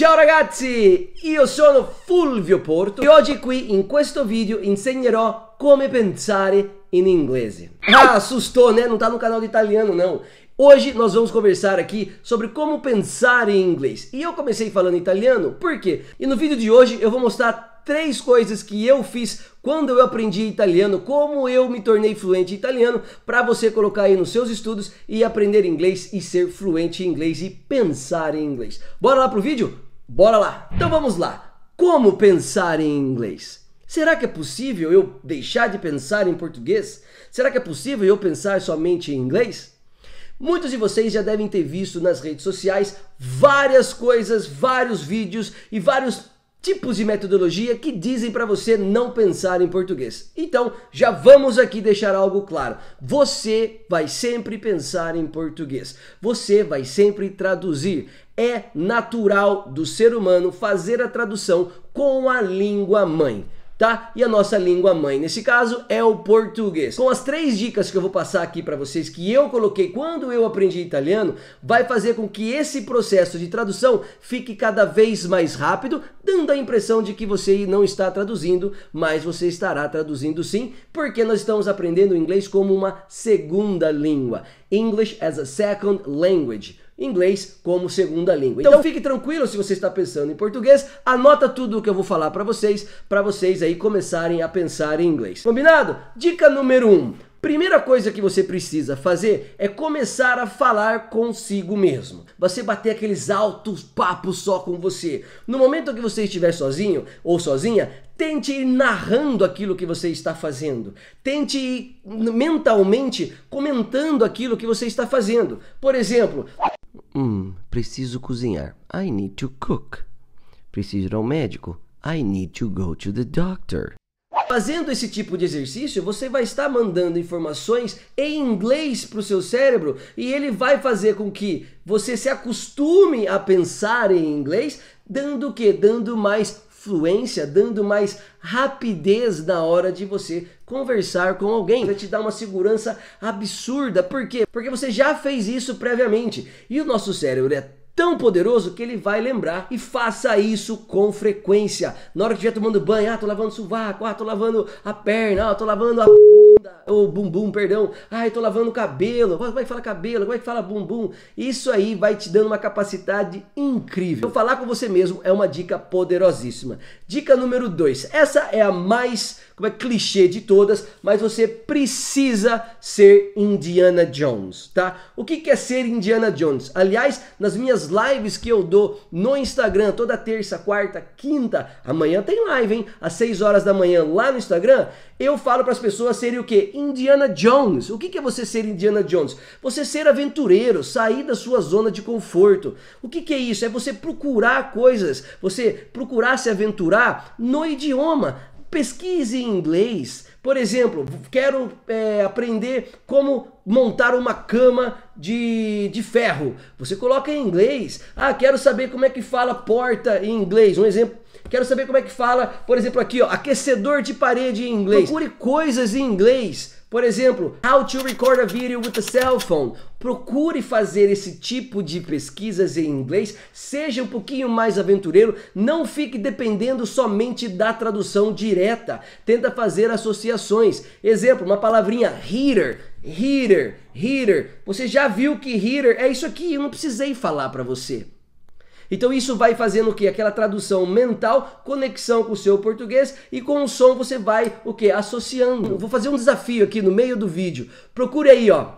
Ciao ragazzi, io sono Fulvio Porto e oggi qui in questo video insegnerò come pensare em in inglês. Ah, assustou, né? Não tá no canal de italiano, não. Hoje nós vamos conversar aqui sobre como pensar em inglês. E eu comecei falando italiano, por quê? E no vídeo de hoje eu vou mostrar três coisas que eu fiz quando eu aprendi italiano, como eu me tornei fluente em italiano, para você colocar aí nos seus estudos e aprender inglês e ser fluente em inglês e pensar em inglês. Bora lá pro vídeo? Bora lá! Então vamos lá! Como pensar em inglês? Será que é possível eu deixar de pensar em português? Será que é possível eu pensar somente em inglês? Muitos de vocês já devem ter visto nas redes sociais várias coisas, vários vídeos e vários tipos de metodologia que dizem para você não pensar em português. Então, já vamos aqui deixar algo claro. Você vai sempre pensar em português. Você vai sempre traduzir é natural do ser humano fazer a tradução com a língua mãe. Tá? E a nossa língua mãe, nesse caso, é o português. Com as três dicas que eu vou passar aqui para vocês, que eu coloquei quando eu aprendi italiano, vai fazer com que esse processo de tradução fique cada vez mais rápido, dando a impressão de que você não está traduzindo, mas você estará traduzindo sim, porque nós estamos aprendendo inglês como uma segunda língua. English as a second language inglês como segunda língua. Então, então fique tranquilo se você está pensando em português, anota tudo o que eu vou falar para vocês, para vocês aí começarem a pensar em inglês. Combinado? Dica número 1. Um. Primeira coisa que você precisa fazer é começar a falar consigo mesmo. Você bater aqueles altos papos só com você. No momento que você estiver sozinho ou sozinha, Tente ir narrando aquilo que você está fazendo. Tente ir mentalmente comentando aquilo que você está fazendo. Por exemplo, Hum, preciso cozinhar. I need to cook. Preciso ir ao médico. I need to go to the doctor. Fazendo esse tipo de exercício, você vai estar mandando informações em inglês para o seu cérebro e ele vai fazer com que você se acostume a pensar em inglês, dando o que? Dando mais fluência, dando mais rapidez na hora de você conversar com alguém. Vai te dar uma segurança absurda. Por quê? Porque você já fez isso previamente. E o nosso cérebro é tão poderoso que ele vai lembrar. E faça isso com frequência. Na hora que estiver tomando banho, ah, tô lavando o sovaco, ah, tô lavando a perna, ah, tô lavando a bunda, ou bumbum, perdão. Ai, tô lavando o cabelo. Como é que fala cabelo? Como é que fala bumbum? Isso aí vai te dando uma capacidade incrível. Então, falar com você mesmo é uma dica poderosíssima. Dica número 2. Essa é a mais mais é clichê de todas, mas você precisa ser Indiana Jones, tá? O que é ser Indiana Jones? Aliás, nas minhas lives que eu dou no Instagram, toda terça, quarta, quinta, amanhã tem live, hein? Às 6 horas da manhã lá no Instagram, eu falo para as pessoas serem o quê? Indiana Jones. O que é você ser Indiana Jones? Você ser aventureiro, sair da sua zona de conforto. O que é isso? É você procurar coisas, você procurar se aventurar no idioma Pesquise em inglês. Por exemplo, quero é, aprender como montar uma cama de, de ferro. Você coloca em inglês. Ah, quero saber como é que fala porta em inglês. Um exemplo. Quero saber como é que fala, por exemplo, aqui, ó, aquecedor de parede em inglês. Procure coisas em inglês por exemplo, how to record a video with a cell phone. Procure fazer esse tipo de pesquisas em inglês, seja um pouquinho mais aventureiro, não fique dependendo somente da tradução direta. Tenta fazer associações. Exemplo, uma palavrinha heater, heater, heater. Você já viu que heater é isso aqui, eu não precisei falar para você. Então isso vai fazendo o que? Aquela tradução mental, conexão com o seu português e com o som você vai o que? Associando. Vou fazer um desafio aqui no meio do vídeo. Procure aí, ó.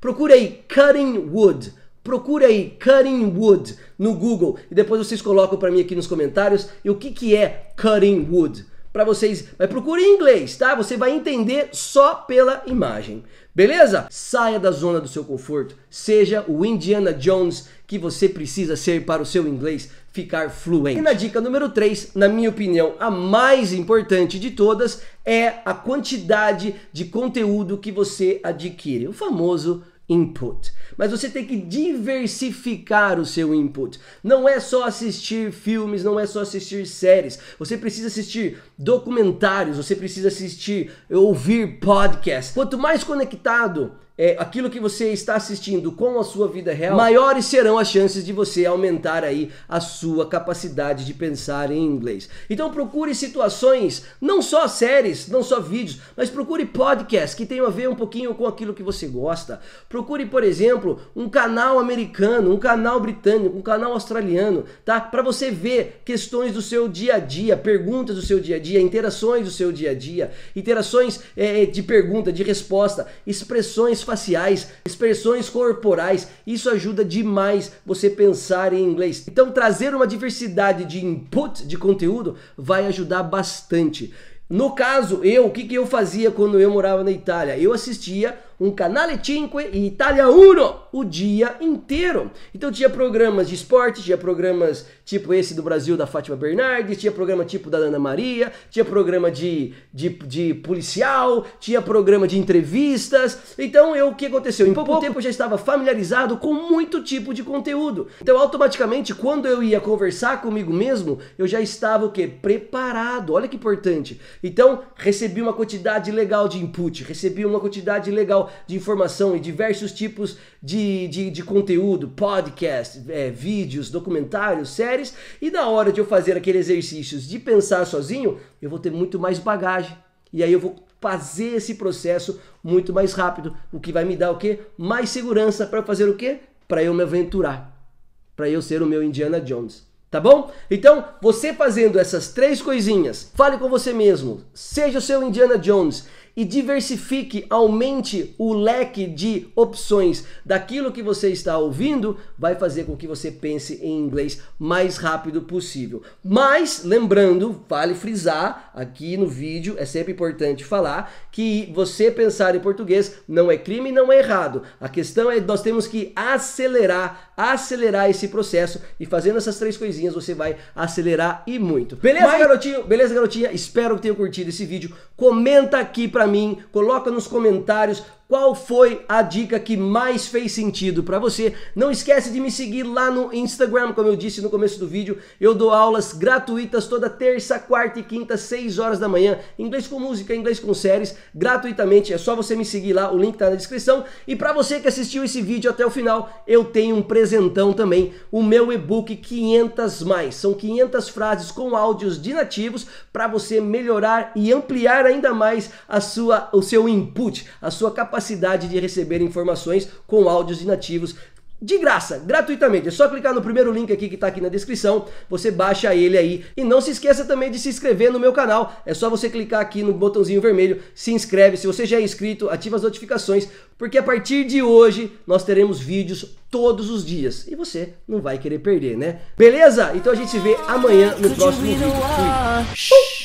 Procure aí cutting wood. Procure aí cutting wood no Google e depois vocês colocam para mim aqui nos comentários e o que que é cutting wood para vocês. Mas procure em inglês, tá? Você vai entender só pela imagem. Beleza? Saia da zona do seu conforto. Seja o Indiana Jones que você precisa ser para o seu inglês ficar fluente. E na dica número 3, na minha opinião, a mais importante de todas é a quantidade de conteúdo que você adquire. O famoso input. Mas você tem que diversificar o seu input. Não é só assistir filmes, não é só assistir séries. Você precisa assistir documentários, você precisa assistir, ouvir podcasts. Quanto mais conectado é, aquilo que você está assistindo com a sua vida real, maiores serão as chances de você aumentar aí a sua capacidade de pensar em inglês. Então procure situações, não só séries, não só vídeos, mas procure podcasts que tenham a ver um pouquinho com aquilo que você gosta. Procure, por exemplo, um canal americano, um canal britânico, um canal australiano, tá? Para você ver questões do seu dia a dia, perguntas do seu dia a dia, interações do seu dia a dia, interações é, de pergunta, de resposta, expressões faciais, expressões corporais. Isso ajuda demais você pensar em inglês. Então, trazer uma diversidade de input de conteúdo vai ajudar bastante. No caso, eu, o que, que eu fazia quando eu morava na Itália? Eu assistia um canale 5 e Itália 1 o dia inteiro. Então tinha programas de esporte, tinha programas tipo esse do Brasil da Fátima Bernardes, tinha programa tipo da Ana Maria, tinha programa de, de, de policial, tinha programa de entrevistas. Então eu o que aconteceu? Em pouco, pouco tempo eu já estava familiarizado com muito tipo de conteúdo. Então automaticamente quando eu ia conversar comigo mesmo, eu já estava o que? Preparado. Olha que importante. Então recebi uma quantidade legal de input, recebi uma quantidade legal de informação e diversos tipos de, de, de conteúdo, podcast, é, vídeos, documentários, séries. E na hora de eu fazer aquele exercício de pensar sozinho, eu vou ter muito mais bagagem. E aí eu vou fazer esse processo muito mais rápido, o que vai me dar o quê? Mais segurança para fazer o quê? Para eu me aventurar, para eu ser o meu Indiana Jones. Tá bom? Então, você fazendo essas três coisinhas, fale com você mesmo, seja o seu Indiana Jones e diversifique, aumente o leque de opções daquilo que você está ouvindo, vai fazer com que você pense em inglês mais rápido possível. Mas, lembrando, vale frisar aqui no vídeo, é sempre importante falar que você pensar em português não é crime, não é errado. A questão é nós temos que acelerar, acelerar esse processo e fazendo essas três coisinhas você vai acelerar e muito. Beleza, Mas... garotinho? Beleza, garotinha? Espero que tenham curtido esse vídeo. Comenta aqui para mim, coloca nos comentários qual foi a dica que mais fez sentido para você. Não esquece de me seguir lá no Instagram, como eu disse no começo do vídeo, eu dou aulas gratuitas toda terça, quarta e quinta, 6 horas da manhã, inglês com música, inglês com séries, gratuitamente, é só você me seguir lá, o link está na descrição. E para você que assistiu esse vídeo até o final, eu tenho um presentão também, o meu e-book 500 mais, são 500 frases com áudios de nativos para você melhorar e ampliar ainda mais a sua o seu input, a sua capacidade capacidade de receber informações com áudios inativos de graça, gratuitamente. É só clicar no primeiro link aqui que está aqui na descrição, você baixa ele aí. E não se esqueça também de se inscrever no meu canal. É só você clicar aqui no botãozinho vermelho, se inscreve. Se você já é inscrito, ativa as notificações, porque a partir de hoje nós teremos vídeos todos os dias e você não vai querer perder, né? Beleza? Então a gente se vê amanhã no próximo vídeo. Fui.